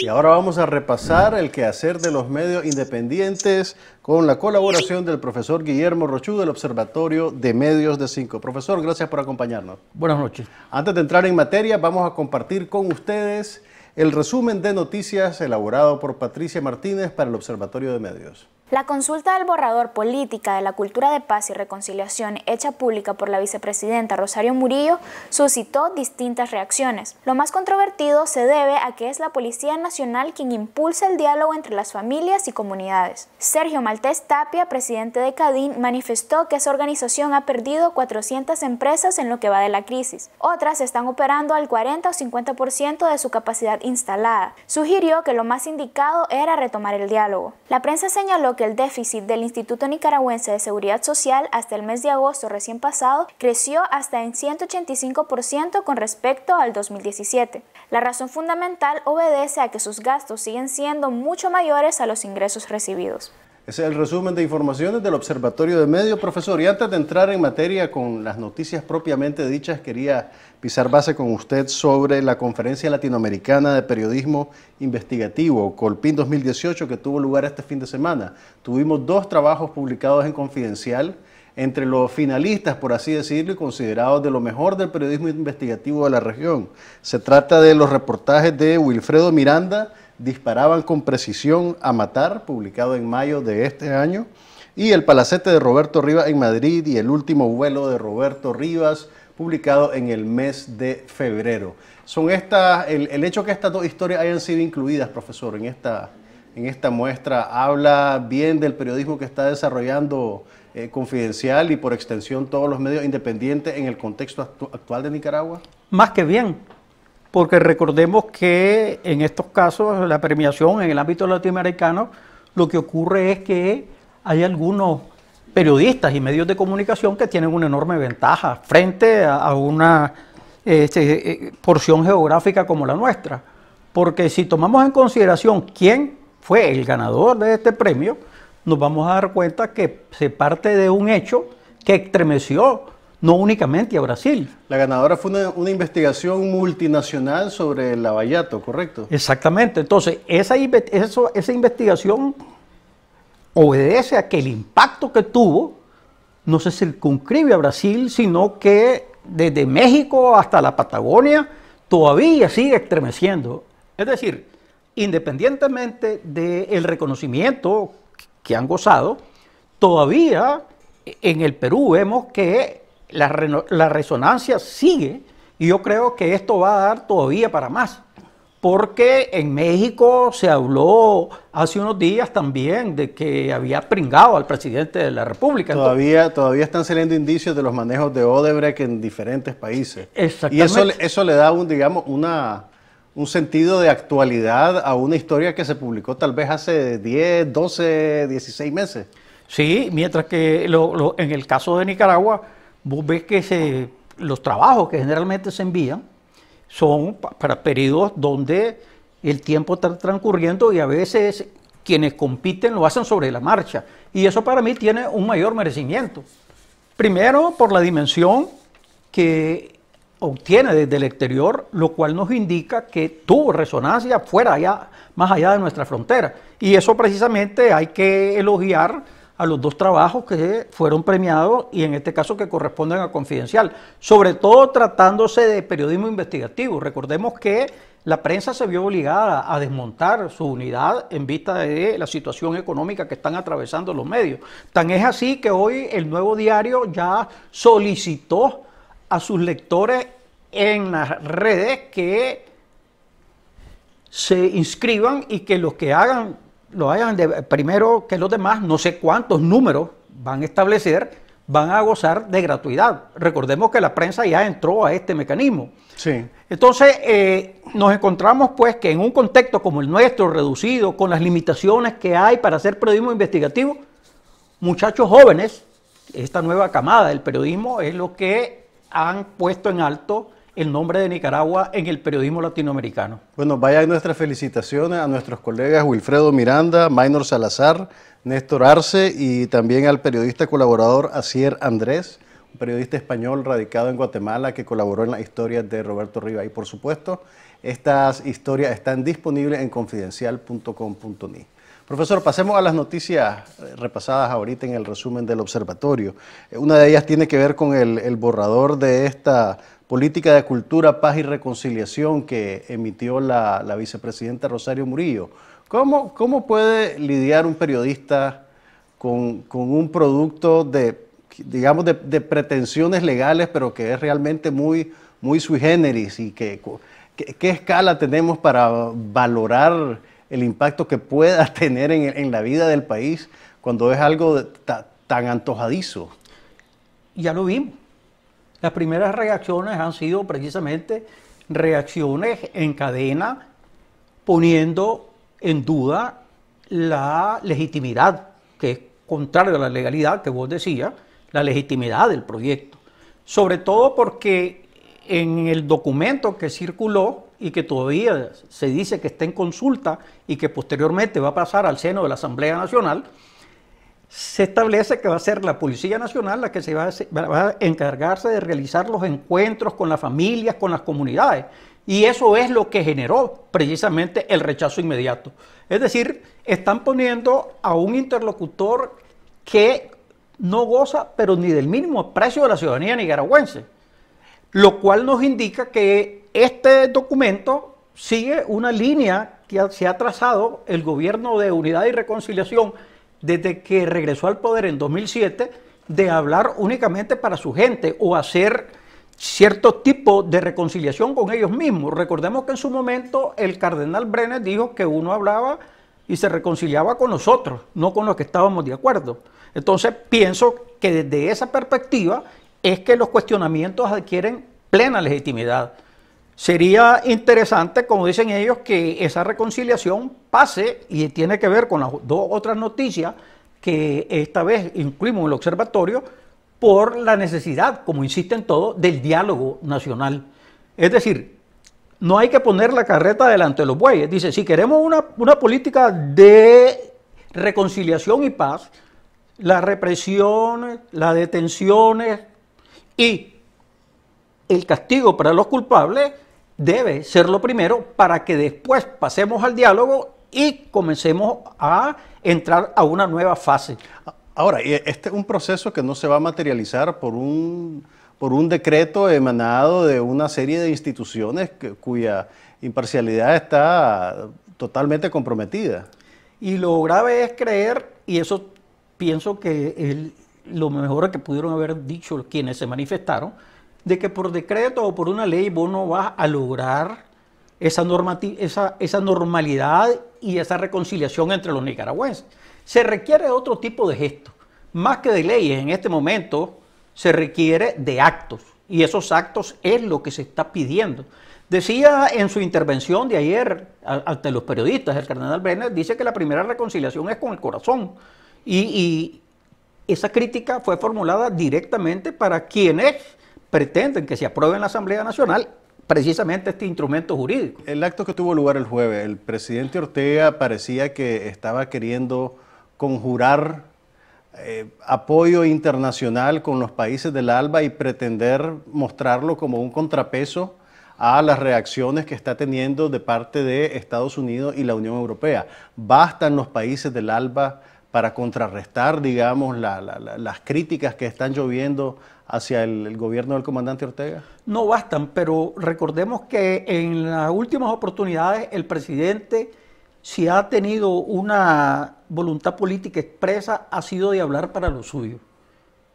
Y ahora vamos a repasar el quehacer de los medios independientes con la colaboración del profesor Guillermo Rochú del Observatorio de Medios de Cinco. Profesor, gracias por acompañarnos. Buenas noches. Antes de entrar en materia, vamos a compartir con ustedes el resumen de noticias elaborado por Patricia Martínez para el Observatorio de Medios. La consulta del borrador Política de la Cultura de Paz y Reconciliación hecha pública por la vicepresidenta Rosario Murillo suscitó distintas reacciones. Lo más controvertido se debe a que es la Policía Nacional quien impulsa el diálogo entre las familias y comunidades. Sergio Maltés Tapia, presidente de Cadín, manifestó que esa organización ha perdido 400 empresas en lo que va de la crisis. Otras están operando al 40 o 50% de su capacidad instalada. Sugirió que lo más indicado era retomar el diálogo. La prensa señaló que el déficit del Instituto Nicaragüense de Seguridad Social hasta el mes de agosto recién pasado creció hasta en 185% con respecto al 2017. La razón fundamental obedece a que sus gastos siguen siendo mucho mayores a los ingresos recibidos. Ese es el resumen de informaciones del Observatorio de Medios, profesor. Y antes de entrar en materia con las noticias propiamente dichas, quería pisar base con usted sobre la Conferencia Latinoamericana de Periodismo Investigativo, Colpín 2018, que tuvo lugar este fin de semana. Tuvimos dos trabajos publicados en Confidencial entre los finalistas, por así decirlo, y considerados de lo mejor del periodismo investigativo de la región. Se trata de los reportajes de Wilfredo Miranda, disparaban con precisión a matar, publicado en mayo de este año, y El Palacete de Roberto Rivas en Madrid y El Último Vuelo de Roberto Rivas, publicado en el mes de febrero. Son estas, el, el, hecho que estas dos historias hayan sido incluidas, profesor, en esta, en esta muestra, habla bien del periodismo que está desarrollando eh, Confidencial y por extensión todos los medios independientes en el contexto actual de Nicaragua. Más que bien, porque recordemos que en estos casos la premiación en el ámbito latinoamericano lo que ocurre es que hay algunos periodistas y medios de comunicación que tienen una enorme ventaja frente a, una este, eh, porción geográfica como la nuestra. Porque si tomamos en consideración quién fue el ganador de este premio, nos vamos a dar cuenta que se parte de un hecho que estremeció no únicamente a Brasil. La ganadora fue una, investigación multinacional sobre el lavallato, ¿correcto? Exactamente. Entonces, esa, esa investigación obedece a que el impacto que tuvo no se circunscribe a Brasil, sino que desde México hasta la Patagonia todavía sigue estremeciendo. Es decir, independientemente del reconocimiento que han gozado, todavía en el Perú vemos que la, resonancia sigue y yo creo que esto va a dar todavía para más porque en México se habló hace unos días también de que había pringado al presidente de la República. Todavía, todavía están saliendo indicios de los manejos de Odebrecht en diferentes países. Exactamente. Y eso, eso le da un, digamos, una, un sentido de actualidad a una historia que se publicó tal vez hace 10, 12, 16 meses. Sí, mientras que en el caso de Nicaragua vos ves que los trabajos que generalmente se envían son para periodos donde el tiempo está transcurriendo y a veces quienes compiten lo hacen sobre la marcha. Y eso para mí tiene un mayor merecimiento. Primero, por la dimensión que obtiene desde el exterior, lo cual nos indica que tuvo resonancia fuera, allá, más allá de nuestra frontera. Y eso precisamente hay que elogiar a los dos trabajos que fueron premiados y en este caso que corresponden a Confidencial, sobre todo tratándose de periodismo investigativo. Recordemos que la prensa se vio obligada a desmontar su unidad en vista de la situación económica que están atravesando los medios. Tan es así que hoy el nuevo diario ya solicitó a sus lectores en las redes que se inscriban y que los que hagan lo hayan de, primero que los demás, no sé cuántos números van a establecer, van a gozar de gratuidad. Recordemos que la prensa ya entró a este mecanismo. Sí. Entonces, eh, nos encontramos pues que en un contexto como el nuestro, reducido, con las limitaciones que hay para hacer periodismo investigativo, muchachos jóvenes, esta nueva camada del periodismo es lo que han puesto en alto el nombre de Nicaragua en el periodismo latinoamericano. Bueno, vaya nuestras felicitaciones a nuestros colegas Wilfredo Miranda, Maynor Salazar, Néstor Arce y también al periodista colaborador Asier Andrés, un periodista español radicado en Guatemala que colaboró en la historia de Roberto Riva. Y por supuesto, estas historias están disponibles en confidencial.com.ni. Profesor, pasemos a las noticias repasadas ahorita en el resumen del observatorio. Una de ellas tiene que ver con el borrador de esta política de cultura, paz y reconciliación que emitió la, vicepresidenta Rosario Murillo. ¿Cómo, ¿Cómo, puede lidiar un periodista con, con un producto de, digamos, de, pretensiones legales, pero que es realmente muy, muy sui generis y que, qué escala tenemos para valorar el impacto que pueda tener en, en la vida del país cuando es algo tan antojadizo? Ya lo vimos. Las primeras reacciones han sido precisamente reacciones en cadena poniendo en duda la legitimidad, que es contrario a la legalidad que vos decías, la legitimidad del proyecto. Sobre todo porque en el documento que circuló y que todavía se dice que está en consulta y que posteriormente va a pasar al seno de la Asamblea Nacional, se establece que va a ser la Policía Nacional la que se va a, encargarse de realizar los encuentros con las familias, con las comunidades. Y eso es lo que generó precisamente el rechazo inmediato. Es decir, están poniendo a un interlocutor que no goza, pero ni del mínimo precio de la ciudadanía nicaragüense. Lo cual nos indica que este documento sigue una línea que se ha trazado el gobierno de unidad y reconciliación desde que regresó al poder en 2007, de hablar únicamente para su gente o hacer cierto tipo de reconciliación con ellos mismos. Recordemos que en su momento el cardenal Brenner dijo que uno hablaba y se reconciliaba con nosotros, no con los que estábamos de acuerdo. Entonces pienso que desde esa perspectiva es que los cuestionamientos adquieren plena legitimidad. Sería interesante, como dicen ellos, que esa reconciliación pase y tiene que ver con las dos otras noticias que esta vez incluimos en el observatorio por la necesidad, como insisten todos, del diálogo nacional. Es decir, no hay que poner la carreta delante de los bueyes. Dice, si queremos una, una política de reconciliación y paz, las represiones, las detenciones y el castigo para los culpables debe ser lo primero para que después pasemos al diálogo y comencemos a entrar a una nueva fase. Ahora, este es un proceso que no se va a materializar por un, por un decreto emanado de una serie de instituciones cuya imparcialidad está totalmente comprometida. Y lo grave es creer, y eso pienso que es lo mejor que pudieron haber dicho quienes se manifestaron, de que por decreto o por una ley vos no vas a lograr esa, esa, esa normalidad y esa reconciliación entre los nicaragüenses. Se requiere otro tipo de gestos. Más que de leyes en este momento, se requiere de actos. Y esos actos es lo que se está pidiendo. Decía en su intervención de ayer ante los periodistas, el cardenal Brenner dice que la primera reconciliación es con el corazón. y esa crítica fue formulada directamente para quienes pretenden que se apruebe en la Asamblea Nacional precisamente este instrumento jurídico. El acto que tuvo lugar el jueves, el presidente Ortega parecía que estaba queriendo conjurar eh, apoyo internacional con los países del ALBA y pretender mostrarlo como un contrapeso a las reacciones que está teniendo de parte de Estados Unidos y la Unión Europea. Bastan los países del ALBA para contrarrestar, digamos, las críticas que están lloviendo hacia el, el, gobierno del comandante Ortega? No bastan, pero recordemos que en las últimas oportunidades el presidente, si ha tenido una voluntad política expresa, ha sido de hablar para lo suyo.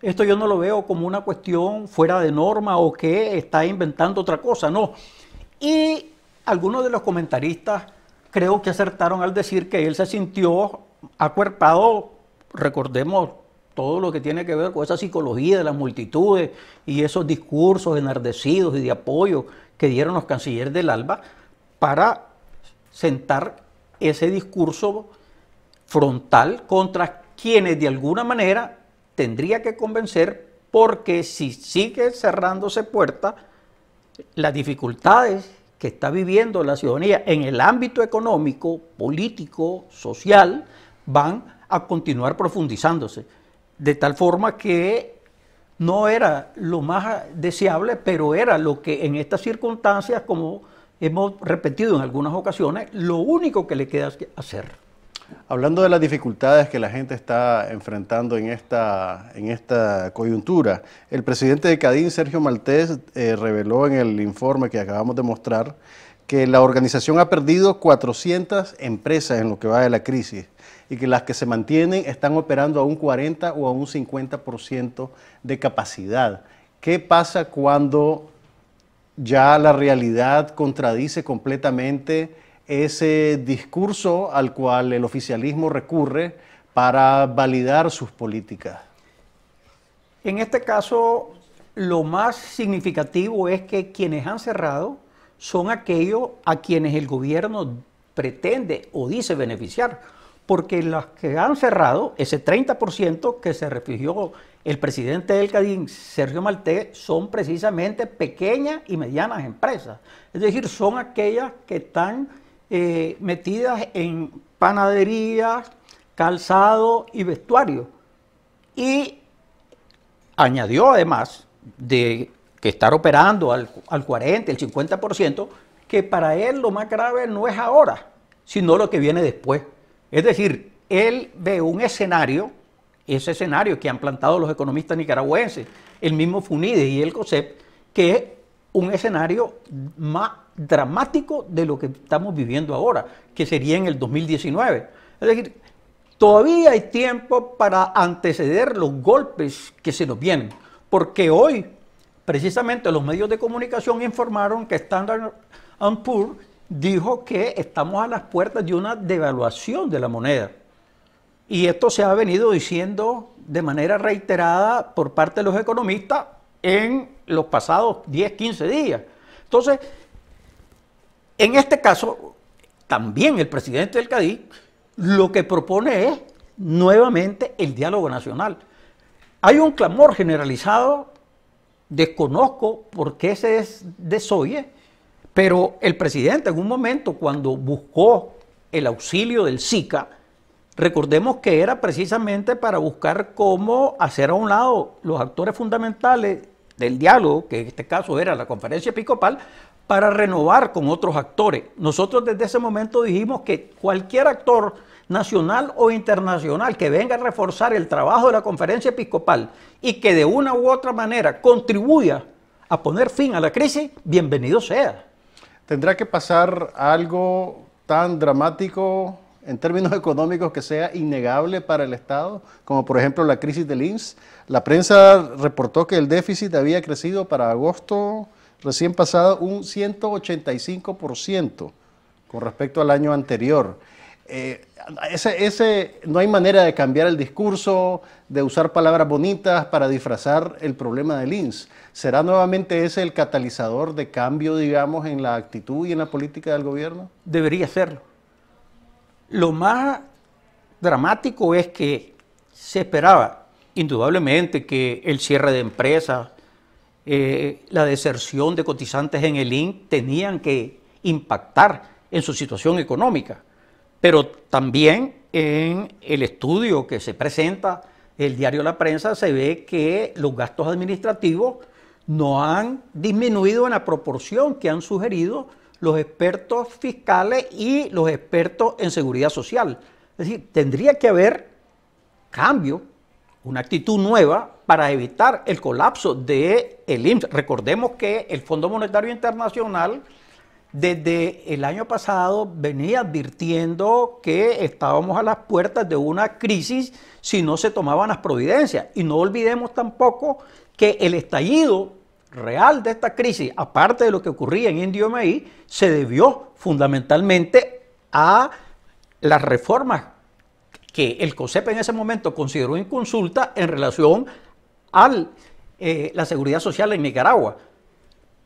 Esto yo no lo veo como una cuestión fuera de norma o que está inventando otra cosa, no. Y algunos de los comentaristas creo que acertaron al decir que él se sintió ha recordemos, todo lo que tiene que ver con esa psicología de las multitudes y esos discursos enardecidos y de apoyo que dieron los cancilleres del ALBA para sentar ese discurso frontal contra quienes de alguna manera tendría que convencer porque si sigue cerrándose puerta las dificultades que está viviendo la ciudadanía en el ámbito económico, político, social, van a continuar profundizándose. De tal forma que no era lo más deseable, pero era lo que en estas circunstancias, como hemos repetido en algunas ocasiones, lo único que le queda hacer. Hablando de las dificultades que la gente está enfrentando en esta, en esta coyuntura, el presidente de Cadín, Sergio Maltés, eh, reveló en el informe que acabamos de mostrar que la organización ha perdido 400 empresas en lo que va de la crisis y que las que se mantienen están operando a un 40 o a un 50% de capacidad. ¿Qué pasa cuando ya la realidad contradice completamente ese discurso al cual el oficialismo recurre para validar sus políticas? En este caso, lo más significativo es que quienes han cerrado son aquellos a quienes el gobierno pretende o dice beneficiar porque las que han cerrado, ese 30% que se refugió el presidente del Cadín, Sergio Malte, son precisamente pequeñas y medianas empresas. Es decir, son aquellas que están eh, metidas en panaderías, calzado y vestuario. Y añadió además de que estar operando al, al 40, el 50%, que para él lo más grave no es ahora, sino lo que viene después es decir, él ve un escenario, ese escenario que han plantado los economistas nicaragüenses, el mismo Funide y el COSEP, que es un escenario más dramático de lo que estamos viviendo ahora, que sería en el 2019. Es decir, todavía hay tiempo para anteceder los golpes que se nos vienen, porque hoy precisamente los medios de comunicación informaron que Standard Poor's dijo que estamos a las puertas de una devaluación de la moneda. Y esto se ha venido diciendo de manera reiterada por parte de los economistas en los pasados 10, 15 días. Entonces, en este caso, también el presidente del Cádiz lo que propone es nuevamente el diálogo nacional. Hay un clamor generalizado, desconozco por qué se desoye, pero el presidente en un momento cuando buscó el auxilio del SICA, recordemos que era precisamente para buscar cómo hacer a un lado los actores fundamentales del diálogo, que en este caso era la conferencia episcopal, para renovar con otros actores. Nosotros desde ese momento dijimos que cualquier actor nacional o internacional que venga a reforzar el trabajo de la conferencia episcopal y que de una u otra manera contribuya a poner fin a la crisis, bienvenido sea. ¿Tendrá que pasar algo tan dramático en términos económicos que sea innegable para el Estado, como por ejemplo la crisis del INS. La prensa reportó que el déficit había crecido para agosto recién pasado un 185% con respecto al año anterior. Eh, ese, no hay manera de cambiar el discurso, de usar palabras bonitas para disfrazar el problema del INS. ¿Será nuevamente ese el catalizador de cambio, digamos, en la actitud y en la política del gobierno? Debería serlo. Lo más dramático es que se esperaba, indudablemente, que el cierre de empresas, eh, la deserción de cotizantes en el INS tenían que impactar en su situación económica pero también en el estudio que se presenta el diario La Prensa se ve que los gastos administrativos no han disminuido en la proporción que han sugerido los expertos fiscales y los expertos en seguridad social. Es decir, tendría que haber cambio, una actitud nueva para evitar el colapso del el IMSS. Recordemos que el Fondo Monetario Internacional desde el año pasado venía advirtiendo que estábamos a las puertas de una crisis si no se tomaban las providencias. Y no olvidemos tampoco que el estallido real de esta crisis, aparte de lo que ocurría en Indio Maí, se debió fundamentalmente a las reformas que el COSEP en ese momento consideró inconsulta en relación a eh, la seguridad social en Nicaragua.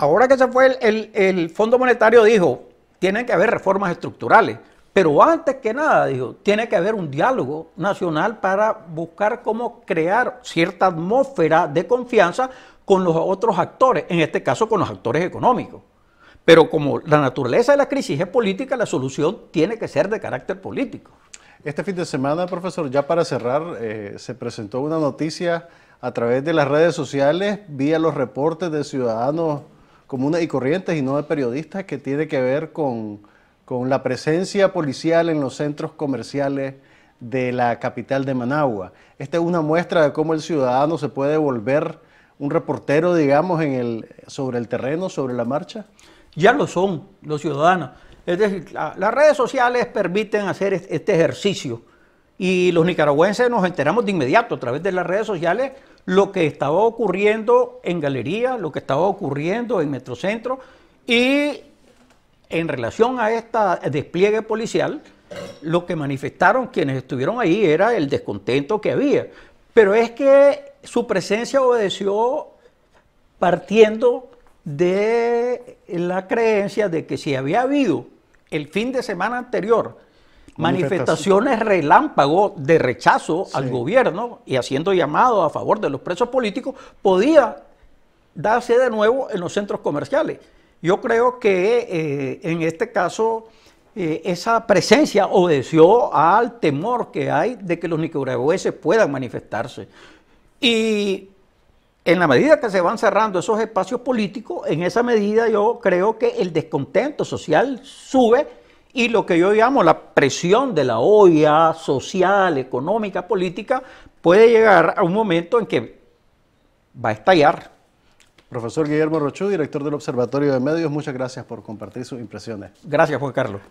Ahora que se fue, el, Fondo Monetario dijo, tienen que haber reformas estructurales. Pero antes que nada, dijo, tiene que haber un diálogo nacional para buscar cómo crear cierta atmósfera de confianza con los otros actores, en este caso con los actores económicos. Pero como la naturaleza de la crisis es política, la solución tiene que ser de carácter político. Este fin de semana, profesor, ya para cerrar, eh, se presentó una noticia a través de las redes sociales, vía los reportes de ciudadanos comunes y corrientes y no de periodistas que tiene que ver con, la presencia policial en los centros comerciales de la capital de Managua. Esta es una muestra de cómo el ciudadano se puede volver un reportero, digamos, en el, sobre el terreno, sobre la marcha. Ya lo son los ciudadanos. Es decir, las redes sociales permiten hacer este ejercicio y los nicaragüenses nos enteramos de inmediato a través de las redes sociales lo que estaba ocurriendo en Galería, lo que estaba ocurriendo en Metrocentro y en relación a este despliegue policial, lo que manifestaron quienes estuvieron ahí era el descontento que había. Pero es que su presencia obedeció partiendo de la creencia de que si había habido el fin de semana anterior manifestaciones relámpago de rechazo al gobierno y haciendo llamado a favor de los presos políticos, podía darse de nuevo en los centros comerciales. Yo creo que eh, en este caso eh, esa presencia obedeció al temor que hay de que los nicaragüenses puedan manifestarse. Y en la medida que se van cerrando esos espacios políticos, en esa medida yo creo que el descontento social sube y lo que yo digamos la presión de la olla social, económica, política, puede llegar a un momento en que va a estallar. Profesor Guillermo Rochú, director del Observatorio de Medios, muchas gracias por compartir sus impresiones. Gracias, Juan Carlos.